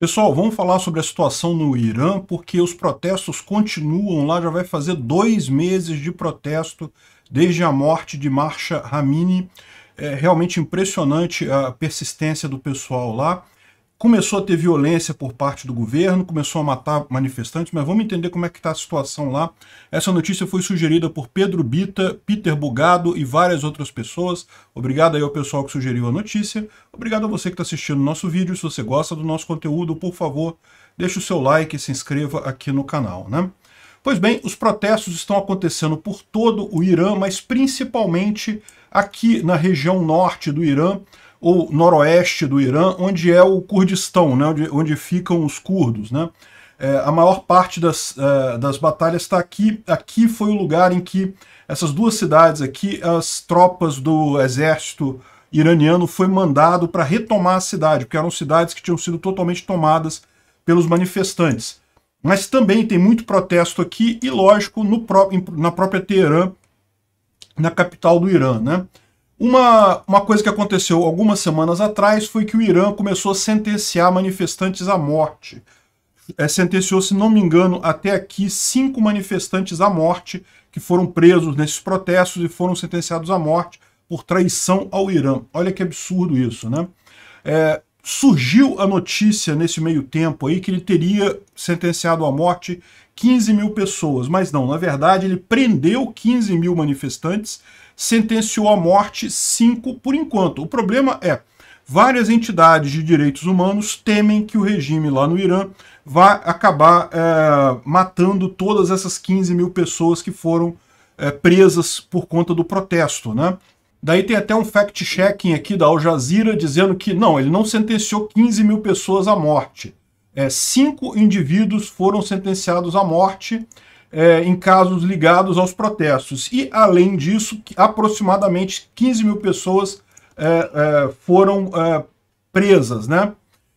Pessoal, vamos falar sobre a situação no Irã, porque os protestos continuam lá, já vai fazer dois meses de protesto desde a morte de Marsha Ramini. É realmente impressionante a persistência do pessoal lá começou a ter violência por parte do governo, começou a matar manifestantes, mas vamos entender como é que está a situação lá. Essa notícia foi sugerida por Pedro Bita, Peter Bugado e várias outras pessoas. Obrigado aí ao pessoal que sugeriu a notícia. Obrigado a você que está assistindo o nosso vídeo. Se você gosta do nosso conteúdo, por favor, deixe o seu like e se inscreva aqui no canal, né? Pois bem, os protestos estão acontecendo por todo o Irã, mas principalmente aqui na região norte do Irã, ou noroeste do Irã, onde é o Kurdistão, né, onde, onde ficam os curdos. Né? É, a maior parte das, uh, das batalhas está aqui. Aqui foi o lugar em que essas duas cidades aqui, as tropas do exército iraniano foi mandado para retomar a cidade, porque eram cidades que tinham sido totalmente tomadas pelos manifestantes. Mas também tem muito protesto aqui e, lógico, no na própria Teherã, na capital do Irã, né? Uma, uma coisa que aconteceu algumas semanas atrás foi que o Irã começou a sentenciar manifestantes à morte. É, sentenciou, se não me engano, até aqui cinco manifestantes à morte que foram presos nesses protestos e foram sentenciados à morte por traição ao Irã. Olha que absurdo isso, né? É, surgiu a notícia nesse meio tempo aí que ele teria sentenciado à morte 15 mil pessoas. Mas não, na verdade, ele prendeu 15 mil manifestantes, sentenciou à morte 5 por enquanto. O problema é, várias entidades de direitos humanos temem que o regime lá no Irã vá acabar é, matando todas essas 15 mil pessoas que foram é, presas por conta do protesto, né? Daí tem até um fact-checking aqui da Al Jazeera dizendo que não, ele não sentenciou 15 mil pessoas à morte é, cinco indivíduos foram sentenciados à morte é, em casos ligados aos protestos. E, além disso, aproximadamente 15 mil pessoas é, é foram é, presas, né?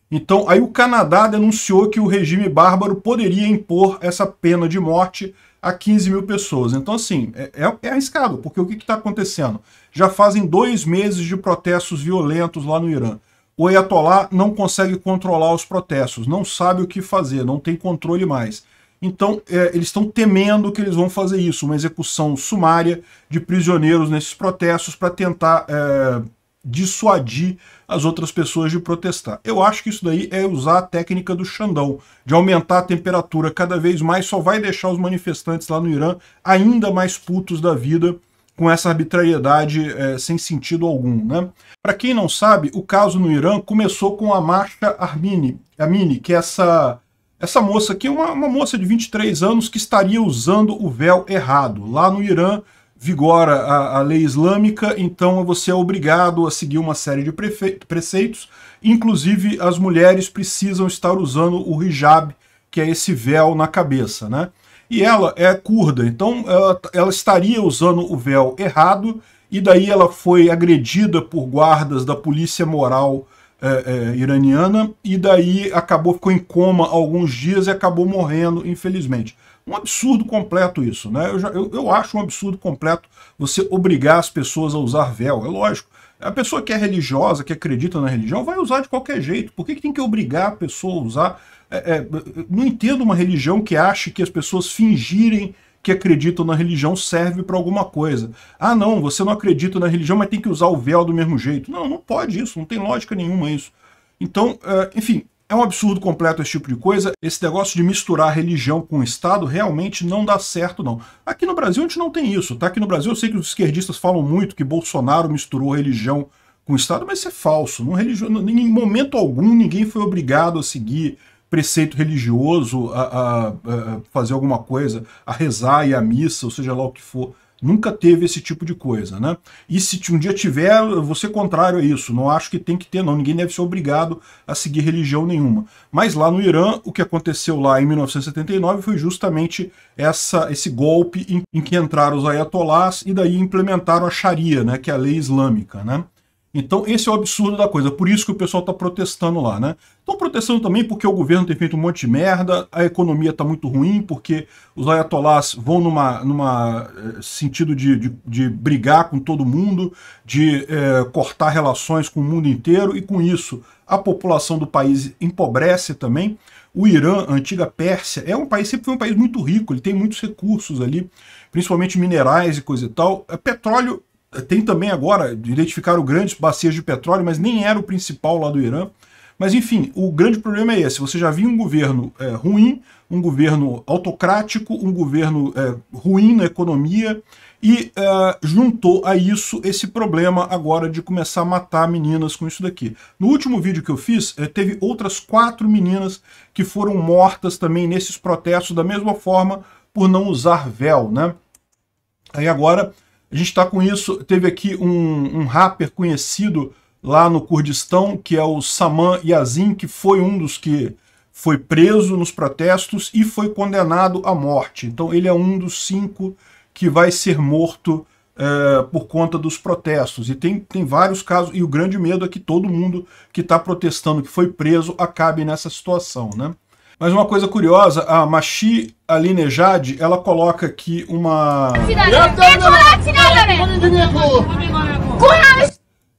Então, aí o Canadá denunciou que o regime bárbaro poderia impor essa pena de morte a 15 mil pessoas. Então, assim, é, é, é arriscado, porque o que está acontecendo? Já fazem dois meses de protestos violentos lá no Irã o Ayatollah não consegue controlar os protestos, não sabe o que fazer, não tem controle mais. Então, é, eles estão temendo que eles vão fazer isso, uma execução sumária de prisioneiros nesses protestos para tentar é, dissuadir as outras pessoas de protestar. Eu acho que isso daí é usar a técnica do Xandão, de aumentar a temperatura cada vez mais, só vai deixar os manifestantes lá no Irã ainda mais putos da vida com essa arbitrariedade é, sem sentido algum. Né? Para quem não sabe, o caso no Irã começou com a Marcha Armini, Amini, que é essa, essa moça aqui, é uma, uma moça de 23 anos que estaria usando o véu errado. Lá no Irã vigora a, a lei islâmica, então você é obrigado a seguir uma série de preceitos, inclusive as mulheres precisam estar usando o hijab, que é esse véu na cabeça. Né? e ela é curda, então ela, ela estaria usando o véu errado e daí ela foi agredida por guardas da polícia moral é, é, iraniana e daí acabou, ficou em coma alguns dias e acabou morrendo, infelizmente. Um absurdo completo isso, né? Eu, já, eu, eu acho um absurdo completo você obrigar as pessoas a usar véu, é lógico. A pessoa que é religiosa, que acredita na religião, vai usar de qualquer jeito. Por que, que tem que obrigar a pessoa a usar? É, é, não entendo uma religião que ache que as pessoas fingirem que acreditam na religião serve para alguma coisa. Ah, não, você não acredita na religião, mas tem que usar o véu do mesmo jeito. Não, não pode isso, não tem lógica nenhuma isso. Então, é, enfim, é um absurdo completo esse tipo de coisa. Esse negócio de misturar religião com o Estado realmente não dá certo, não. Aqui no Brasil a gente não tem isso, tá? Aqui no Brasil eu sei que os esquerdistas falam muito que Bolsonaro misturou religião com o Estado, mas isso é falso. Não religio... Em momento algum ninguém foi obrigado a seguir preceito religioso, a, a, a fazer alguma coisa, a rezar e a missa, ou seja lá o que for. Nunca teve esse tipo de coisa, né? E se um dia tiver, você contrário a isso. Não acho que tem que ter, não. Ninguém deve ser obrigado a seguir religião nenhuma. Mas lá no Irã, o que aconteceu lá em 1979 foi justamente essa, esse golpe em, em que entraram os ayatolás e daí implementaram a Sharia, né? Que é a lei islâmica, né? Então, esse é o absurdo da coisa. Por isso que o pessoal está protestando lá, né? Estão protestando também porque o governo tem feito um monte de merda, a economia está muito ruim, porque os ayatolás vão numa, numa eh, sentido de, de, de brigar com todo mundo, de é, cortar relações com o mundo inteiro, e com isso a população do país empobrece também. O Irã, a antiga Pérsia, é um país, sempre foi um país muito rico, ele tem muitos recursos ali, principalmente minerais e coisa e tal. É petróleo tem também agora, identificaram grandes bacias de petróleo, mas nem era o principal lá do Irã. Mas enfim, o grande problema é esse. Você já viu um governo é, ruim, um governo autocrático, um governo é, ruim na economia, e é, juntou a isso esse problema agora de começar a matar meninas com isso daqui. No último vídeo que eu fiz, é, teve outras quatro meninas que foram mortas também nesses protestos, da mesma forma, por não usar véu, né? Aí agora a gente está com isso. Teve aqui um, um rapper conhecido lá no Kurdistão, que é o Saman Yazin, que foi um dos que foi preso nos protestos e foi condenado à morte. Então ele é um dos cinco que vai ser morto é, por conta dos protestos. E tem, tem vários casos, e o grande medo é que todo mundo que está protestando, que foi preso, acabe nessa situação. Né? Mas uma coisa curiosa, a Mashi Alinejad, ela coloca aqui uma...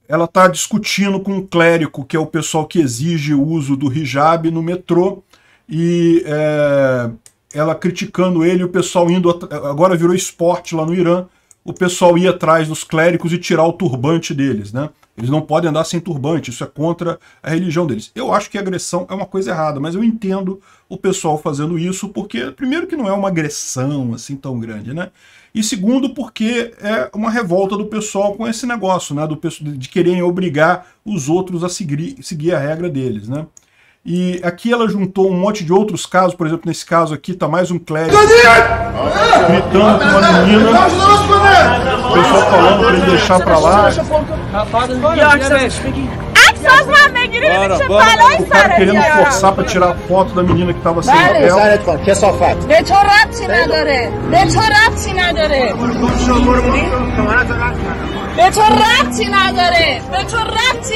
Ela está discutindo com um clérigo, que é o pessoal que exige o uso do hijab no metrô, e é, ela criticando ele, o pessoal indo... Agora virou esporte lá no Irã, o pessoal ir atrás dos clérigos e tirar o turbante deles, né? Eles não podem andar sem turbante, isso é contra a religião deles. Eu acho que agressão é uma coisa errada, mas eu entendo o pessoal fazendo isso porque, primeiro, que não é uma agressão assim tão grande, né? E segundo, porque é uma revolta do pessoal com esse negócio, né? Do, de quererem obrigar os outros a seguir, seguir a regra deles, né? E aqui ela juntou um monte de outros casos, por exemplo, nesse caso aqui tá mais um clérigo gritando com uma menina. O pessoal falando pra ele deixar pra lá. O cara querendo forçar pra tirar foto da menina que tava sem papel. به تو ربطی نداره به تو ربطی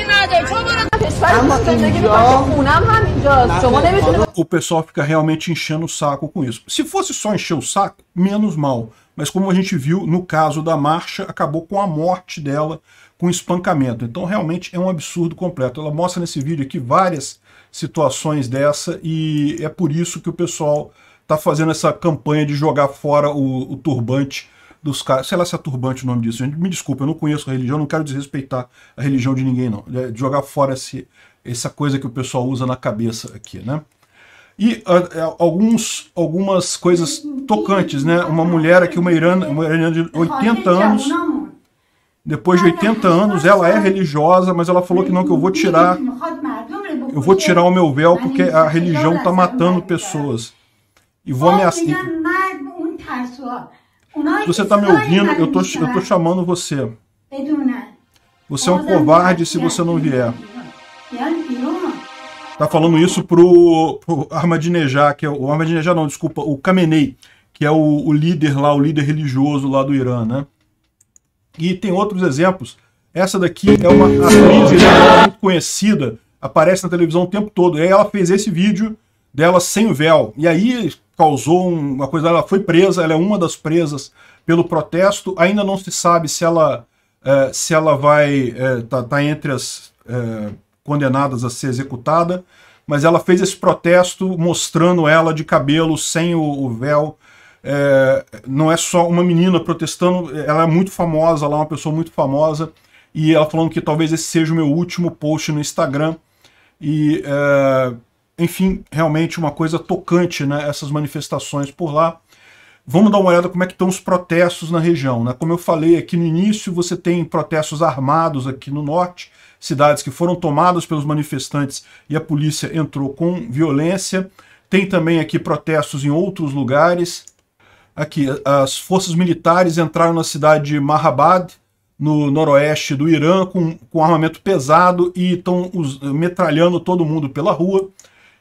O pessoal fica realmente enchendo o saco com isso. Se fosse só encher o saco, menos mal. Mas como a gente viu no caso da marcha, acabou com a morte dela com espancamento. Então realmente é um absurdo completo. Ela mostra nesse vídeo aqui várias situações dessa e é por isso que o pessoal está fazendo essa campanha de jogar fora o, o turbante dos caras, sei lá se é turbante o nome disso, gente, me desculpa, eu não conheço a religião, não quero desrespeitar a religião de ninguém não, é, jogar fora esse, essa coisa que o pessoal usa na cabeça aqui, né? E uh, alguns, algumas coisas tocantes, né? Uma mulher aqui, uma irana, uma irana de 80 anos, depois de 80 anos, ela é religiosa, mas ela falou que não, que eu vou tirar, eu vou tirar o meu véu porque a religião está matando pessoas. E vou ameaçar. Você está me ouvindo? Eu tô, eu tô chamando você. Você é um covarde se você não vier. Tá falando isso pro, pro que é o Ahmadinejad não, desculpa, o Khamenei, que é o, o líder lá, o líder religioso lá do Irã, né? E tem outros exemplos. Essa daqui é uma atriz é muito conhecida, aparece na televisão o tempo todo. E ela fez esse vídeo dela sem o véu. E aí causou uma coisa, ela foi presa, ela é uma das presas pelo protesto, ainda não se sabe se ela, é, se ela vai, está é, tá, tá entre as é, condenadas a ser executada, mas ela fez esse protesto mostrando ela de cabelo, sem o, o véu, é, não é só uma menina protestando, ela é muito famosa lá, é uma pessoa muito famosa, e ela falando que talvez esse seja o meu último post no Instagram, e é, enfim, realmente uma coisa tocante, né, essas manifestações por lá. Vamos dar uma olhada como é que estão os protestos na região. Né? Como eu falei aqui no início, você tem protestos armados aqui no norte, cidades que foram tomadas pelos manifestantes e a polícia entrou com violência. Tem também aqui protestos em outros lugares. Aqui, as forças militares entraram na cidade de Mahabad, no noroeste do Irã, com, com armamento pesado e estão metralhando todo mundo pela rua.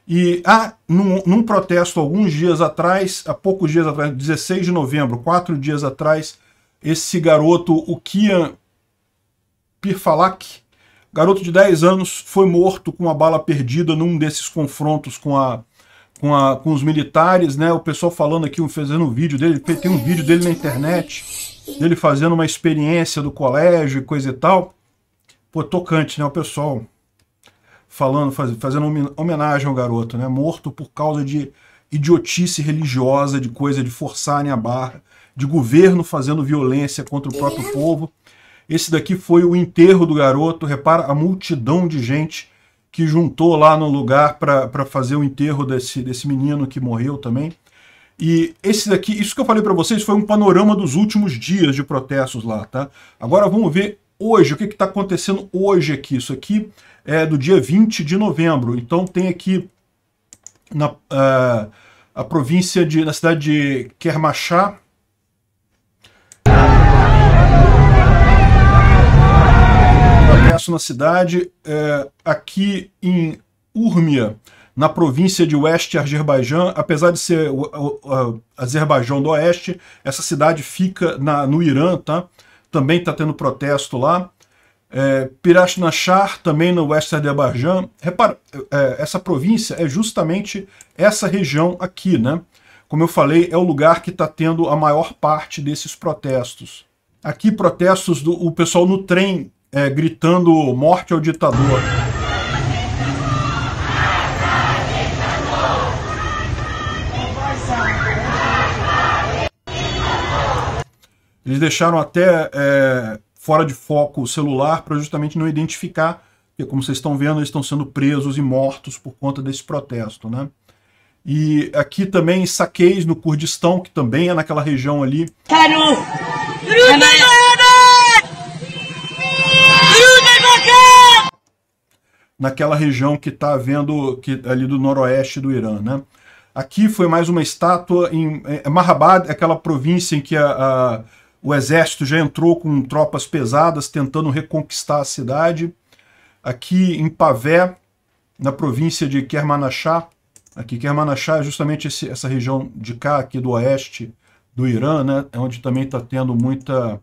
E ah, num, num, protesto alguns dias atrás, há poucos dias atrás, 16 de novembro, quatro dias atrás, esse garoto, o Kian Pirfalak, garoto de 10 anos, foi morto com uma bala perdida num desses confrontos com a com, a, com os militares, né? O pessoal falando aqui, fazendo um vídeo dele, tem um vídeo dele na internet, dele fazendo uma experiência do colégio e coisa e tal. Pô, tocante, né? O pessoal falando, faz, fazendo homenagem ao garoto, né? Morto por causa de idiotice religiosa, de coisa de forçarem a barra, de governo fazendo violência contra o próprio é. povo. Esse daqui foi o enterro do garoto. Repara a multidão de gente que juntou lá no lugar para fazer o enterro desse, desse menino que morreu também. E esse daqui, isso que eu falei para vocês foi um panorama dos últimos dias de protestos lá, tá? Agora vamos ver hoje, o que está acontecendo hoje aqui? Isso aqui é do dia 20 de novembro. Então tem aqui na uh, a província de na cidade de Kermachá. Acesso na cidade, eh, aqui em Urmia, na província de Oeste Azerbaijão, apesar de ser o, o, o Azerbaijão do Oeste, essa cidade fica na, no Irã, tá? também está tendo protesto lá. É, Pirachinachar, também no oeste de Abajam. Repara, é, essa província é justamente essa região aqui, né? Como eu falei, é o lugar que está tendo a maior parte desses protestos. Aqui protestos do o pessoal no trem é, gritando morte ao ditador. Eles deixaram até é, fora de foco o celular para justamente não identificar, porque como vocês estão vendo, eles estão sendo presos e mortos por conta desse protesto, né? E aqui também saqueis no Kurdistão, que também é naquela região ali. Naquela região que está vendo que, ali do noroeste do Irã, né? Aqui foi mais uma estátua em é, Mahabad, é aquela província em que a, a o exército já entrou com tropas pesadas tentando reconquistar a cidade. Aqui em Pavé, na província de Kermanachá, aqui Kermanachá é justamente esse, essa região de cá, aqui do oeste do Irã, né, É onde também está tendo muita,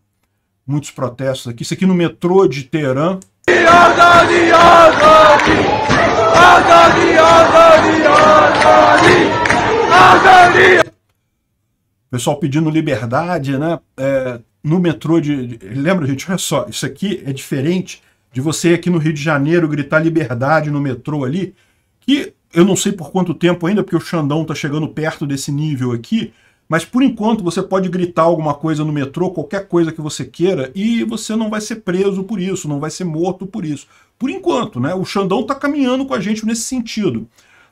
muitos protestos aqui. Isso aqui no metrô de Teherã pessoal pedindo liberdade, né? É, no metrô de. Lembra, gente? Olha só, isso aqui é diferente de você aqui no Rio de Janeiro gritar liberdade no metrô ali, que eu não sei por quanto tempo ainda, porque o Xandão tá chegando perto desse nível aqui, mas por enquanto você pode gritar alguma coisa no metrô, qualquer coisa que você queira, e você não vai ser preso por isso, não vai ser morto por isso. Por enquanto, né? O Xandão tá caminhando com a gente nesse sentido.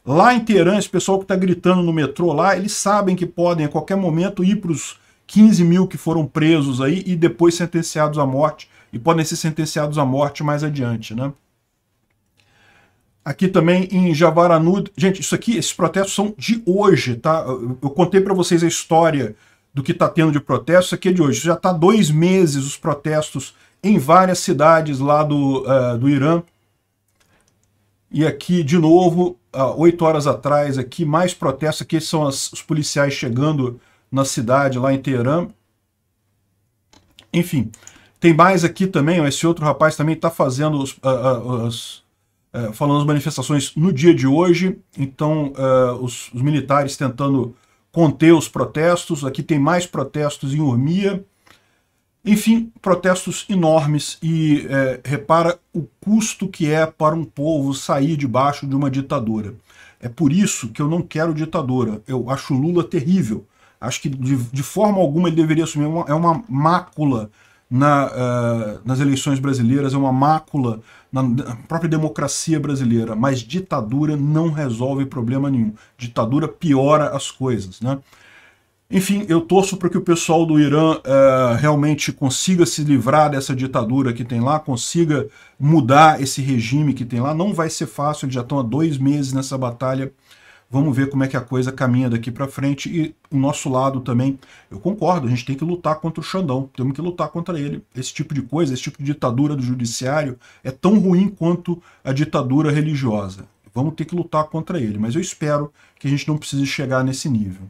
Lá em Teherã, esse pessoal que está gritando no metrô lá, eles sabem que podem a qualquer momento ir para os 15 mil que foram presos aí e depois sentenciados à morte, e podem ser sentenciados à morte mais adiante, né? Aqui também em Javaranud. Gente, isso aqui, esses protestos são de hoje, tá? Eu contei para vocês a história do que está tendo de protestos, isso aqui é de hoje. Já está dois meses os protestos em várias cidades lá do, uh, do Irã. E aqui, de novo, oito horas atrás, aqui, mais protestos. Aqui são as, os policiais chegando na cidade, lá em Teherã. Enfim, tem mais aqui também. Ó, esse outro rapaz também está fazendo os, uh, uh, os uh, falando as manifestações no dia de hoje. Então, eh, os, os militares tentando conter os protestos. Aqui tem mais protestos em Urmia. Enfim, protestos enormes e é, repara o custo que é para um povo sair debaixo de uma ditadura. É por isso que eu não quero ditadura. Eu acho Lula terrível. Acho que de, de forma alguma ele deveria assumir. É uma, é uma mácula na, uh, nas eleições brasileiras, é uma mácula na, na própria democracia brasileira. Mas ditadura não resolve problema nenhum. Ditadura piora as coisas. Né? Enfim, eu torço para que o pessoal do Irã uh, realmente consiga se livrar dessa ditadura que tem lá, consiga mudar esse regime que tem lá. Não vai ser fácil, eles já estão há dois meses nessa batalha. Vamos ver como é que a coisa caminha daqui para frente. E o nosso lado também, eu concordo, a gente tem que lutar contra o Xandão, temos que lutar contra ele. Esse tipo de coisa, esse tipo de ditadura do judiciário é tão ruim quanto a ditadura religiosa. Vamos ter que lutar contra ele, mas eu espero que a gente não precise chegar nesse nível.